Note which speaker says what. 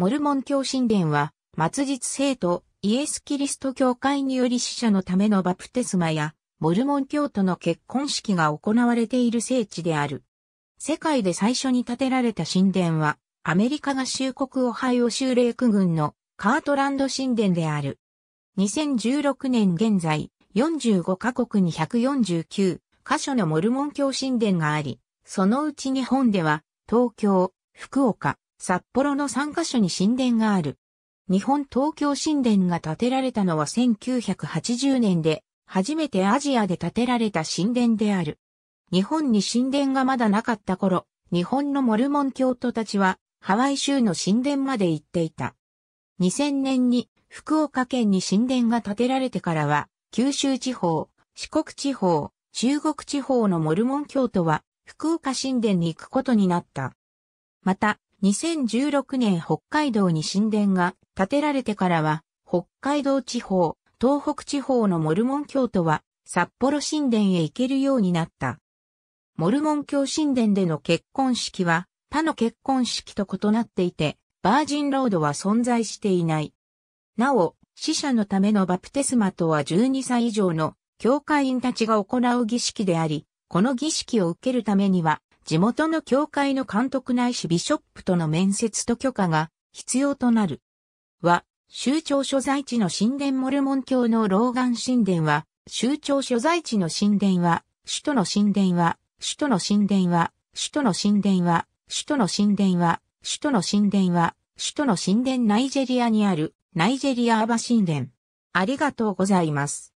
Speaker 1: モルモン教神殿は、末日聖徒イエス・キリスト教会により死者のためのバプテスマや、モルモン教徒の結婚式が行われている聖地である。世界で最初に建てられた神殿は、アメリカ合衆国オハイオ州レーク郡のカートランド神殿である。2016年現在、45カ国に149カ所のモルモン教神殿があり、そのうち日本では、東京、福岡、札幌の3カ所に神殿がある。日本東京神殿が建てられたのは1980年で、初めてアジアで建てられた神殿である。日本に神殿がまだなかった頃、日本のモルモン教徒たちは、ハワイ州の神殿まで行っていた。2000年に福岡県に神殿が建てられてからは、九州地方、四国地方、中国地方のモルモン教徒は、福岡神殿に行くことになった。また、2016年北海道に神殿が建てられてからは、北海道地方、東北地方のモルモン教徒は、札幌神殿へ行けるようになった。モルモン教神殿での結婚式は、他の結婚式と異なっていて、バージンロードは存在していない。なお、死者のためのバプテスマとは12歳以上の教会員たちが行う儀式であり、この儀式を受けるためには、地元の教会の監督ないしビショップとの面接と許可が必要となる。は、州庁所在地の神殿モルモン教の老眼神殿は、州庁所在地の神殿は、首都の神殿は、首都の神殿は、首都の神殿は、首都の神殿は、首都の神殿は、首都の神殿ナイジェリアにある、ナイジェリアアバ神殿。ありがとうございます。